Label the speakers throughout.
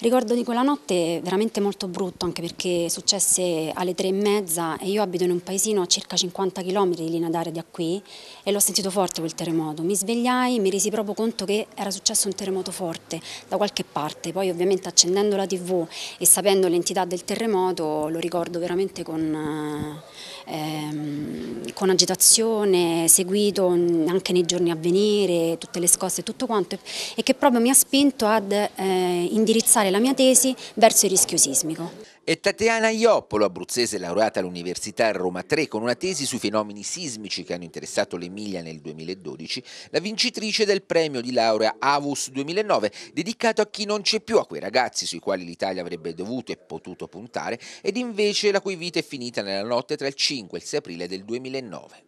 Speaker 1: Ricordo di quella notte veramente molto brutto anche perché successe alle tre e mezza e io abito in un paesino a circa 50 km di linea d'aria da qui e l'ho sentito forte quel terremoto. Mi svegliai e mi resi proprio conto che era successo un terremoto forte da qualche parte. Poi ovviamente accendendo la tv e sapendo l'entità del terremoto lo ricordo veramente con, eh, ehm, con agitazione, seguito anche nei giorni a venire, tutte le scosse e tutto quanto e che proprio mi ha spinto ad eh, indirizzare orientare la mia tesi verso il rischio sismico.
Speaker 2: E Tatiana Ioppolo, abruzzese laureata all'Università Roma 3 con una tesi sui fenomeni sismici che hanno interessato l'Emilia nel 2012, la vincitrice del premio di laurea Avus 2009, dedicato a chi non c'è più, a quei ragazzi sui quali l'Italia avrebbe dovuto e potuto puntare, ed invece la cui vita è finita nella notte tra il 5 e il 6 aprile del 2009.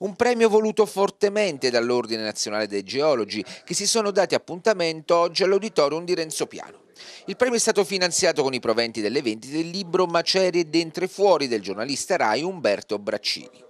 Speaker 2: Un premio voluto fortemente dall'Ordine Nazionale dei Geologi, che si sono dati appuntamento oggi all'Auditorium di Renzo Piano. Il premio è stato finanziato con i proventi delle vendite del libro Macerie dentro e fuori del giornalista Rai Umberto Braccini.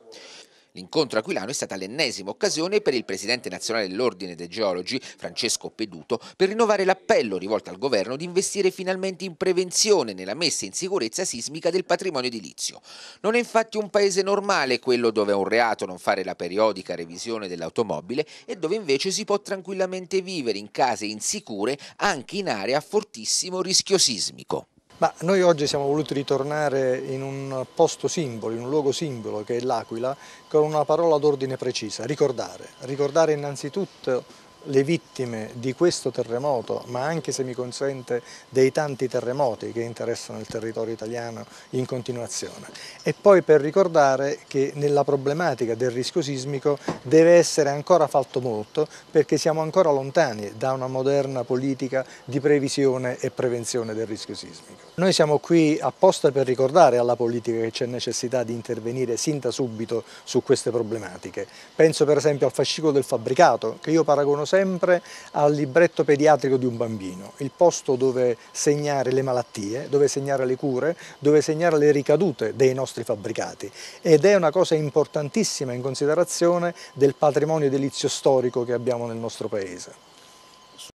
Speaker 2: L'incontro aquilano è stata l'ennesima occasione per il presidente nazionale dell'Ordine dei Geologi, Francesco Peduto, per rinnovare l'appello rivolto al governo di investire finalmente in prevenzione nella messa in sicurezza sismica del patrimonio edilizio. Non è infatti un paese normale quello dove è un reato non fare la periodica revisione dell'automobile e dove invece si può tranquillamente vivere in case insicure anche in aree a fortissimo rischio sismico.
Speaker 3: Ma noi oggi siamo voluti ritornare in un posto simbolo, in un luogo simbolo che è l'Aquila, con una parola d'ordine precisa, ricordare. Ricordare innanzitutto le vittime di questo terremoto, ma anche se mi consente dei tanti terremoti che interessano il territorio italiano in continuazione. E poi per ricordare che nella problematica del rischio sismico deve essere ancora fatto molto perché siamo ancora lontani da una moderna politica di previsione e prevenzione del rischio sismico. Noi siamo qui apposta per ricordare alla politica che c'è necessità di intervenire sin da subito su queste problematiche. Penso per esempio al fascicolo del fabbricato che io paragono sempre sempre al libretto pediatrico di un bambino, il posto dove segnare le malattie, dove segnare le cure, dove segnare le ricadute dei nostri fabbricati ed è una cosa importantissima in considerazione del patrimonio edilizio storico che abbiamo nel nostro paese.